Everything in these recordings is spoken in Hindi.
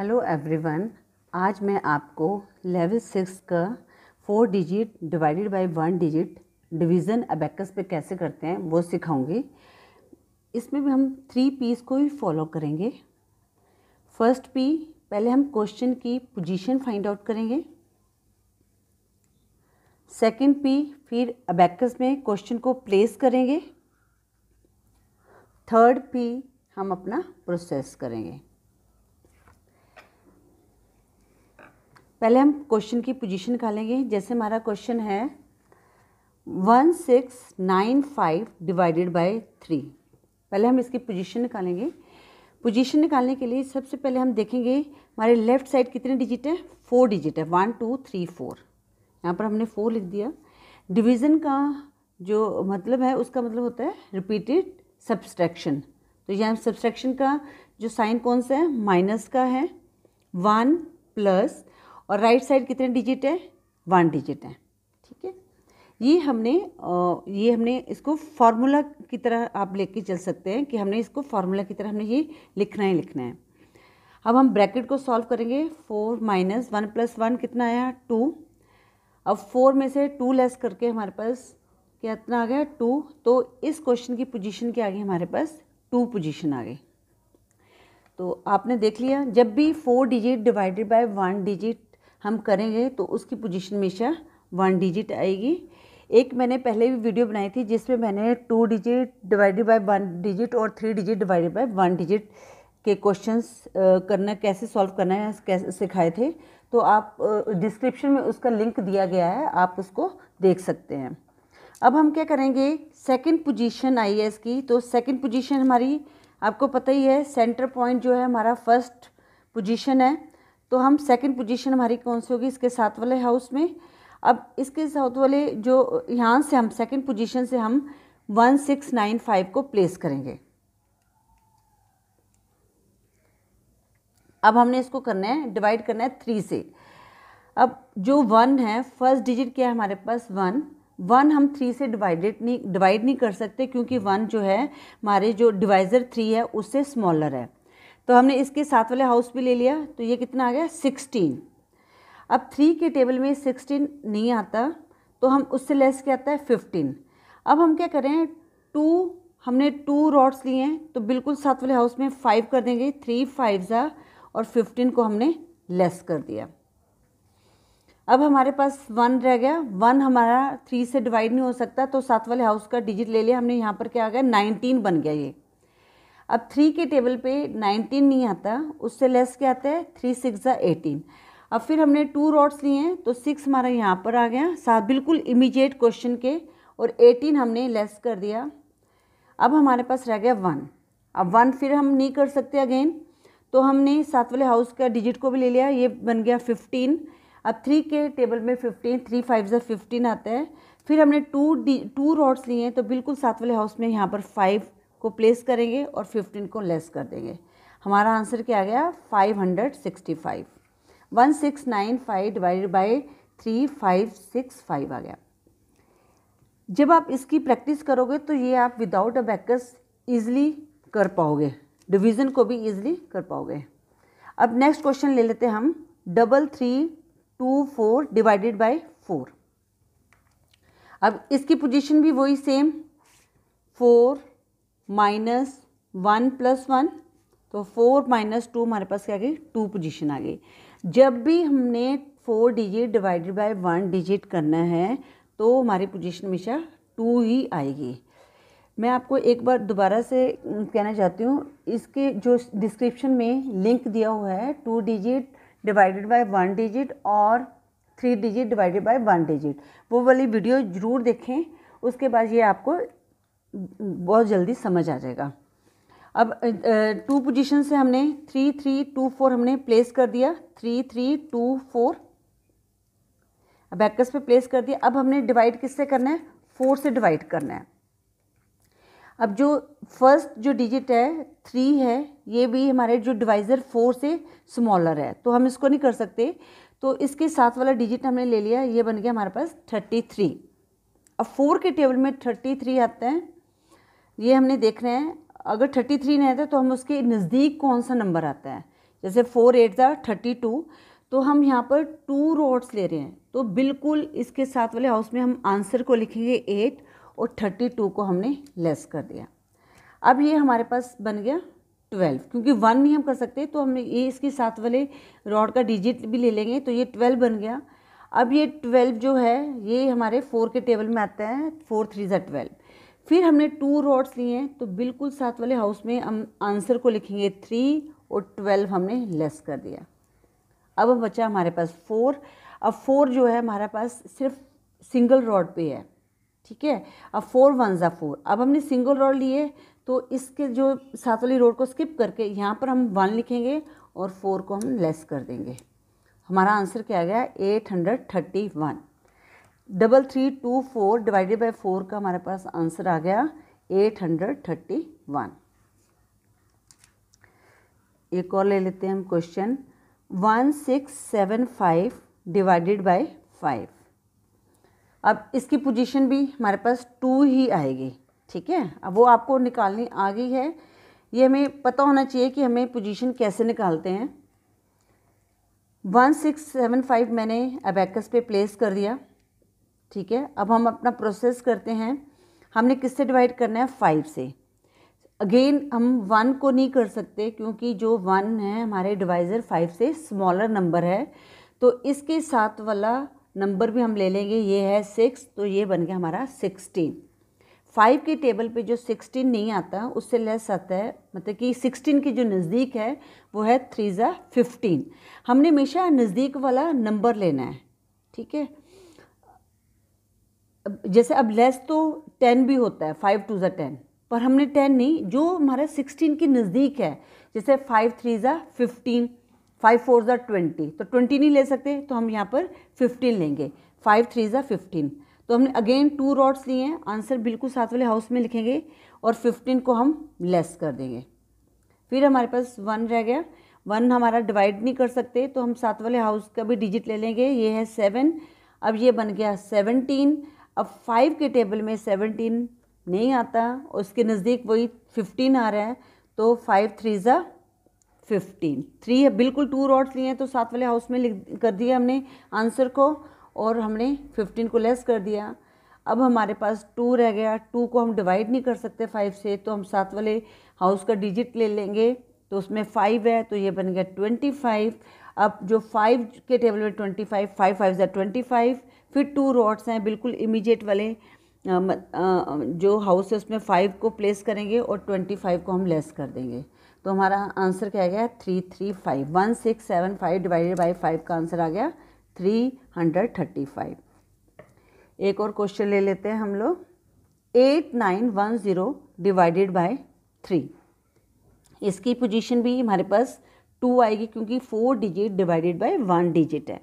हेलो एवरीवन आज मैं आपको लेवल सिक्स का four digit divided by one digit division abacus पे कैसे करते हैं वो सिखाऊंगी इसमें भी हम थ्री पीस को ही फॉलो करेंगे फर्स्ट पी पहले हम क्वेश्चन की पोजीशन फाइंड आउट करेंगे सेकंड पी फिर अबेकस में क्वेश्चन को प्लेस करेंगे थर्ड पी हम अपना प्रोसेस करेंगे पहले हम क्वेश्चन की पोजीशन निकालेंगे जैसे हमारा क्वेश्चन है one six nine five divided by three पहले हम इसकी पोजीशन निकालेंगे पोजीशन निकालने के लिए सबसे पहले हम देखेंगे हमारे लेफ्ट साइड कितने डिजिट है फोर डिजिट है वन टू थ्री फोर यहाँ पर हमने फोर लिख दिया डिवीज़न का जो मतलब है उसका मतलब होता है रिपीटेड सब्सट्रैक्शन तो यहाँ सब्सट्रैक्शन का जो साइन कौन सा है माइनस का है वन प्लस और राइट साइड कितने डिजिट है वन डिजिट है ठीक है ये हमने ये हमने इसको फार्मूला की तरह आप लेके चल सकते हैं कि हमने इसको फार्मूला की तरह हमने ये लिखना ही लिखना है अब हम ब्रैकेट को सॉल्व करेंगे four minus one plus one कितना आया टू अब फोर में से टू लेस करके हमारे पास कितना आ गया टू तो इस क्वेश्चन की पोजीशन क्या आ गई हमारे पास टू पोजीशन आ गई तो आपने देख लिया जब भी four digit divided by one digit हम करेंगे तो उसकी पोजीशन हमेशा वन डिजिट आएगी एक मैंने पहले भी वीडियो बनाई थी जिसमें मैंने two digit divided by one digit और three digit divided by one digit के क्वेश्चंस करना कैसे सॉल्व करना है कैसे सिखाए थे तो आप डिस्क्रिप्शन में उसका लिंक दिया गया है आप उसको देख सकते हैं अब हम क्या करेंगे सेकेंड पोजिशन आई है इसकी तो सेकेंड पोजिशन हमारी आपको पता ही है सेंटर पॉइंट जो है हमारा फर्स्ट पोजिशन है तो हम सेकंड पोजीशन हमारी कौन सी होगी इसके साथ वाले हाउस में अब इसके साथ वाले जो यहाँ से हम सेकंड पोजीशन से हम वन सिक्स नाइन फाइव को प्लेस करेंगे अब हमने इसको करना है डिवाइड करना है थ्री से अब जो वन है फर्स्ट डिजिट क्या है हमारे पास वन वन हम थ्री से डिवाइडेड नहीं डिवाइड नहीं कर सकते क्योंकि वन जो है हमारे जो डिवाइज़र थ्री है उससे स्मॉलर है तो हमने इसके साथ वाले हाउस भी ले लिया तो ये कितना आ गया सिक्सटीन अब थ्री के टेबल में सिक्सटीन नहीं आता तो हम उससे लेस क्या आता है फिफ्टीन अब हम क्या करें टू हमने टू रॉड्स लिए हैं तो बिल्कुल साथ वाले हाउस में फाइव कर देंगे थ्री फाइव ज़ा और फिफ्टीन को हमने लेस कर दिया अब हमारे पास वन रह गया वन हमारा थ्री से डिवाइड नहीं हो सकता तो सात वाले हाउस का डिजिट ले लिया हमने यहाँ पर क्या आ गया नाइनटीन बन गया ये अब थ्री के टेबल पे नाइनटीन नहीं आता उससे लेस क्या आता है थ्री सिक्स या एटीन अब फिर हमने टू रॉड्स लिए हैं तो सिक्स हमारा यहाँ पर आ गया सात बिल्कुल इमीजिएट क्वेश्चन के और एटीन हमने लेस कर दिया अब हमारे पास रह गया वन अब वन फिर हम नहीं कर सकते अगेन तो हमने सात वाले हाउस का डिजिट को भी ले लिया ये बन गया फिफ्टीन अब थ्री के टेबल में फिफ्टीन थ्री फाइव ज़ा फिफ्टीन आता है फिर हमने टू टू रॉड्स लिए हैं तो बिल्कुल सात वाले हाउस में यहाँ पर फाइव को प्लेस करेंगे और फिफ्टीन को लेस कर देंगे हमारा आंसर क्या आ गया five hundred sixty five one six nine five divided by three five six five आ गया जब आप इसकी प्रैक्टिस करोगे तो ये आप विदाउट अ बैकस ईजिली कर पाओगे डिवीज़न को भी ईजिली कर पाओगे अब नेक्स्ट क्वेश्चन ले लेते हैं हम double three two four divided by four अब इसकी पोजीशन भी वही same four minus one plus one तो फोर माइनस टू हमारे पास क्या आ गई टू पोजीशन आ गई जब भी हमने four digit divided by one digit करना है तो हमारी पोजीशन हमेशा टू ही आएगी मैं आपको एक बार दोबारा से कहना चाहती हूँ इसके जो डिस्क्रिप्शन में लिंक दिया हुआ है two digit divided by one digit और three digit divided by one digit वो वाली वीडियो ज़रूर देखें उसके बाद ये आपको बहुत जल्दी समझ आ जाएगा अब टू पोजीशन से हमने थ्री थ्री टू फोर हमने प्लेस कर दिया थ्री थ्री टू फोर अब एक्स पे प्लेस कर दिया अब हमने डिवाइड किससे करना है फोर से डिवाइड करना है अब जो फर्स्ट जो डिजिट है थ्री है ये भी हमारे जो डिवाइज़र फोर से स्मॉलर है तो हम इसको नहीं कर सकते तो इसके साथ वाला डिजिट हमने ले लिया ये बन गया हमारे पास थर्टी थ्री अब फोर के टेबल में थर्टी थ्री आते हैं ये हमने देख रहे हैं अगर थर्टी थ्री नहीं आता तो हम उसके नज़दीक कौन सा नंबर आता है जैसे फोर एट था थर्टी टू तो हम यहाँ पर टू रोड्स ले रहे हैं तो बिल्कुल इसके साथ वाले हाउस में हम आंसर को लिखेंगे एट और थर्टी टू को हमने लेस कर दिया अब ये हमारे पास बन गया ट्वेल्व क्योंकि वन नहीं हम कर सकते तो हम ये इसके साथ वाले रॉड का डिजिट भी ले लेंगे तो ये ट्वेल्व बन गया अब ये ट्वेल्व जो है ये हमारे फोर के टेबल में आता है फोर थ्री ज़ा ट्वेल्व फिर हमने टू रोड्स लिए हैं तो बिल्कुल साथ वाले हाउस में हम आंसर को लिखेंगे थ्री और ट्वेल्व हमने लेस कर दिया अब बचा हमारे पास फोर अब फोर जो है हमारे पास सिर्फ सिंगल रॉड पे है ठीक है अब फोर वन ज़ा फोर अब हमने सिंगल रॉड लिए तो इसके जो सात वाली रोड को स्किप करके यहाँ पर हम वन लिखेंगे और फोर को हम लेस कर देंगे हमारा आंसर क्या आ गया eight hundred thirty one double three two four divided by four का हमारे पास आंसर आ गया एट हंड्रेड थर्टी वन एक और ले लेते हैं हम question one six seven five divided by five अब इसकी पोजीशन भी हमारे पास टू ही आएगी ठीक है अब वो आपको निकालनी आ गई है ये हमें पता होना चाहिए कि हमें पोजीशन कैसे निकालते हैं वन सिक्स सेवन फाइव मैंने अबैकस पे प्लेस कर दिया ठीक है अब हम अपना प्रोसेस करते हैं हमने किससे डिवाइड करना है फाइव से अगेन हम वन को नहीं कर सकते क्योंकि जो वन है हमारे डिवाइज़र फाइव से स्मॉलर नंबर है तो इसके साथ वाला नंबर भी हम ले लेंगे ये है सिक्स तो ये बन गया हमारा सिक्सटीन फाइव के टेबल पे जो सिक्सटीन नहीं आता उससे लेस आता है मतलब कि सिक्सटीन के जो नज़दीक है वो है थ्री ज़ा फिफ्टीन हमने हमेशा नज़दीक वाला नंबर लेना है ठीक है जैसे अब लेस तो टेन भी होता है फाइव टू ज़ा टेन पर हमने टेन नहीं जो हमारा सिक्सटीन के नज़दीक है जैसे फाइव थ्री ज़ा फिफ्टीन फाइव फोर ज़ा ट्वेंटी तो ट्वेंटी नहीं ले सकते तो हम यहाँ पर फिफ्टीन लेंगे फाइव थ्री ज़ा फिफ्टीन तो हमने अगेन टू रॉड्स लिए हैं आंसर बिल्कुल साथ वाले हाउस में लिखेंगे और फिफ्टीन को हम लेस कर देंगे फिर हमारे पास वन रह गया वन हमारा डिवाइड नहीं कर सकते तो हम सात वाले हाउस का भी डिजिट ले लेंगे ये है सेवन अब ये बन गया सेवनटीन अब फाइव के टेबल में सेवनटीन नहीं आता उसके नज़दीक वही फिफ्टीन आ रहा है तो फाइव थ्री ज़ा फिफ्टीन थ्री है बिल्कुल टू रॉड्स लिए हैं तो सात वाले हाउस में लिख कर दिया हमने आंसर को और हमने फिफ्टीन को लेस कर दिया अब हमारे पास टू रह गया टू को हम डिवाइड नहीं कर सकते फाइव से तो हम सात वाले हाउस का डिजिट ले लेंगे तो उसमें फाइव है तो ये बन गया ट्वेंटी फाइव अब जो फाइव के टेबल में ट्वेंटी फाइव फाइव फाइव ज़ा ट्वेंटी फाइव फिर टू रॉड्स हैं बिल्कुल इमीडिएट वाले जो हाउस है उसमें फाइव को प्लेस करेंगे और ट्वेंटी फाइव को हम लेस कर देंगे तो हमारा आंसर क्या गया three three five one six seven five divided by five का आंसर आ गया थ्री हंड्रेड थर्टी फाइव एक और क्वेश्चन ले लेते हैं हम लोग eight nine one zero divided by three इसकी पोजीशन भी हमारे पास टू आएगी क्योंकि four digit divided by one digit है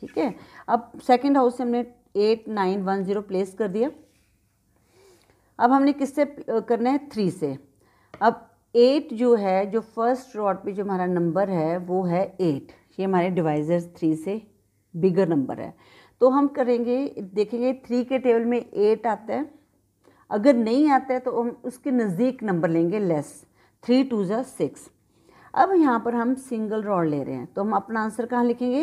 ठीक है अब सेकंड हाउस से हमने eight nine one zero place कर दिया अब हमने किससे करना है थ्री से अब एट जो है जो फर्स्ट रॉड पे जो हमारा नंबर है वो है एट ये हमारे डिवाइजर थ्री से बिगर नंबर है तो हम करेंगे देखेंगे थ्री के टेबल में एट आता है अगर नहीं आता है तो हम उसके नज़दीक नंबर लेंगे लेस थ्री टू ज़ा सिक्स अब यहाँ पर हम सिंगल रॉड ले रहे हैं तो हम अपना आंसर कहाँ लिखेंगे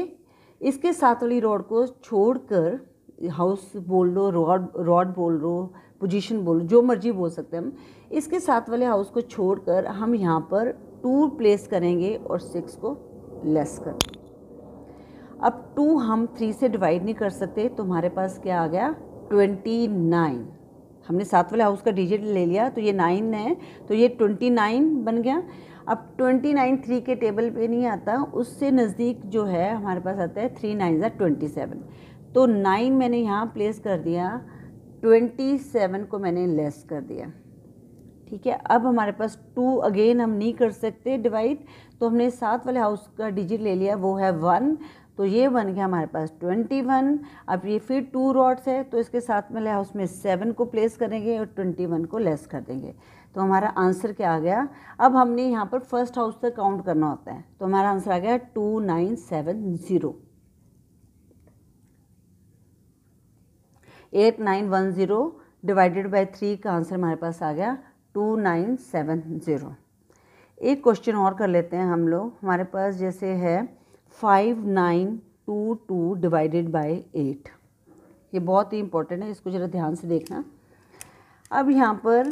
इसके साथ वाली रॉड को छोड़कर हाउस बोल लो रॉड रॉड बोल रो पोजीशन बोल जो मर्जी बोल सकते हैं हम इसके साथ वाले हाउस को छोड़कर हम यहाँ पर टू प्लेस करेंगे और सिक्स को लेस करेंगे अब टू हम थ्री से डिवाइड नहीं कर सकते तो हमारे पास क्या आ गया ट्वेंटी नाइन हमने सात वाले हाउस का डिजिट ले लिया तो ये नाइन है तो ये ट्वेंटी नाइन बन गया अब ट्वेंटी नाइन थ्री के टेबल पे नहीं आता उससे नज़दीक जो है हमारे पास आता है थ्री नाइन ज़ा ट्वेंटी सेवन तो नाइन मैंने यहाँ प्लेस कर दिया ट्वेंटी सेवन को मैंने लेस कर दिया ठीक है अब हमारे पास टू अगेन हम नहीं कर सकते डिवाइड तो हमने सात वाले हाउस का डिजिट ले लिया वो है वन तो ये बन गया हमारे पास ट्वेंटी वन अब ये फिर टू रॉड्स है तो इसके साथ में ले हाउस में सेवन को प्लेस करेंगे और ट्वेंटी वन को लेस कर देंगे तो हमारा आंसर क्या आ गया अब हमने यहाँ पर फर्स्ट हाउस तक काउंट करना होता है तो हमारा आंसर आ गया two nine seven zero eight nine one zero divided by three का आंसर हमारे पास आ गया टू नाइन सेवन ज़ीरो एक क्वेश्चन और कर लेते हैं हम लोग हमारे पास जैसे है five nine two two divided by eight ये बहुत ही इंपॉर्टेंट है इसको ज़रा ध्यान से देखना अब यहाँ पर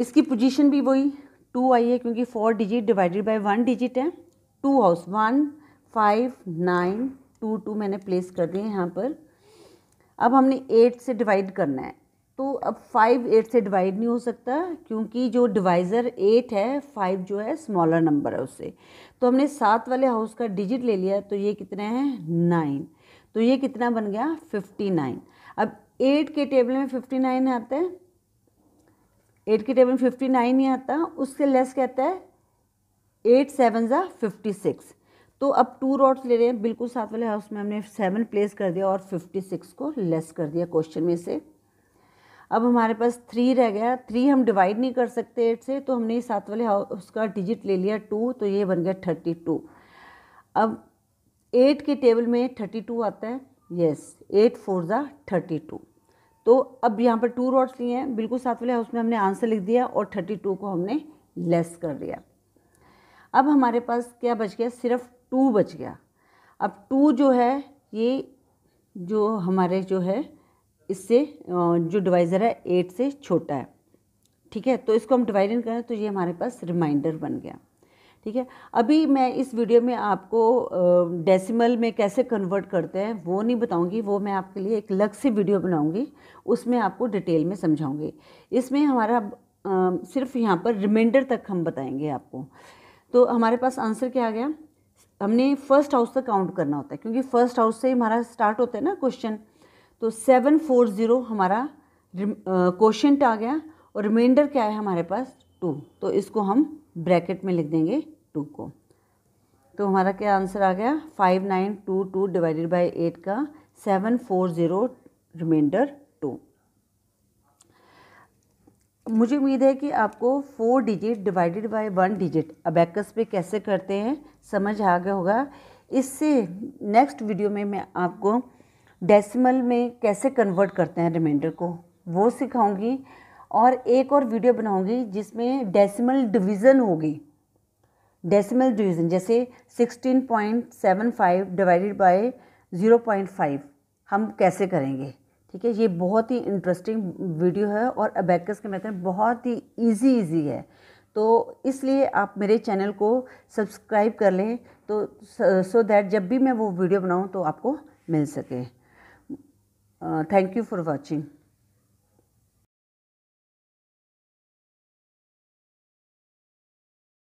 इसकी पोजीशन भी वही टू आई है क्योंकि four digit divided by one digit है two house one five nine two two मैंने प्लेस कर दिए यहाँ पर अब हमने एट से डिवाइड करना है तो अब फाइव एट से डिवाइड नहीं हो सकता क्योंकि जो डिवाइज़र एट है फाइव जो है स्मॉलर नंबर है उससे तो हमने सात वाले हाउस का डिजिट ले लिया तो ये कितने हैं नाइन तो ये कितना बन गया फिफ्टी नाइन अब एट के टेबल में फिफ्टी नाइन आता है एट की टेबल फिफ्टी नाइन ही आता उससे लेस कहता है एट सेवन ज़ा फिफ्टी सिक्स तो अब टू रॉड्स ले रहे हैं बिल्कुल साथ वाले हाउस में हमने सेवन प्लेस कर दिया और फिफ्टी सिक्स को लेस कर दिया क्वेश्चन में से अब हमारे पास थ्री रह गया थ्री हम डिवाइड नहीं कर सकते एट से तो हमने सात वाले हाउस का डिजिट ले लिया टू तो ये बन गया थर्टी टू अब एट के टेबल में थर्टी टू आता है यस एट फोर ज़ा थर्टी टू तो अब यहाँ पर टू रॉड्स लिए हैं बिल्कुल साथ वाले हाउस में हमने आंसर लिख दिया और थर्टी टू को हमने लेस कर दिया अब हमारे पास क्या बच गया सिर्फ टू बच गया अब टू जो है ये जो हमारे जो है इससे जो डिवाइज़र है एट से छोटा है ठीक है तो इसको हम डिवाइड इन करें तो ये हमारे पास रिमाइंडर बन गया ठीक है अभी मैं इस वीडियो में आपको डेसिमल में कैसे कन्वर्ट करते हैं वो नहीं बताऊंगी वो मैं आपके लिए एक अलग से वीडियो बनाऊंगी उसमें आपको डिटेल में समझाऊंगी इसमें हमारा सिर्फ यहाँ पर रिमाइंडर तक हम बताएंगे आपको तो हमारे पास आंसर क्या आ गया हमने फर्स्ट हाउस तक काउंट करना होता है क्योंकि फर्स्ट हाउस से ही हमारा स्टार्ट होता है ना क्वेश्चन तो सेवन फोर ज़ीरो हमारा क्वेश्चन आ गया और रिमाइंडर क्या है हमारे पास टू तो इसको हम ब्रैकेट में लिख देंगे टू को तो हमारा क्या आंसर आ गया five nine two two divided by eight का seven four zero remainder two मुझे उम्मीद है कि आपको four digit divided by one digit abacus पे कैसे करते हैं समझ आ गया होगा इससे नेक्स्ट वीडियो में मैं आपको डेसिमल में कैसे कन्वर्ट करते हैं रिमाइंडर को वो सिखाऊंगी और एक और वीडियो बनाऊंगी जिसमें डेसिमल डिवीज़न होगी डेसिमल डिवीज़न जैसे 16.75 डिवाइडेड बाय 0.5 हम कैसे करेंगे ठीक है ये बहुत ही इंटरेस्टिंग वीडियो है और अबैकस के मेथड बहुत ही इजी इजी है तो इसलिए आप मेरे चैनल को सब्सक्राइब कर लें तो सो दैट जब भी मैं वो वीडियो बनाऊँ तो आपको मिल सके थैंक यू फॉर वॉचिंग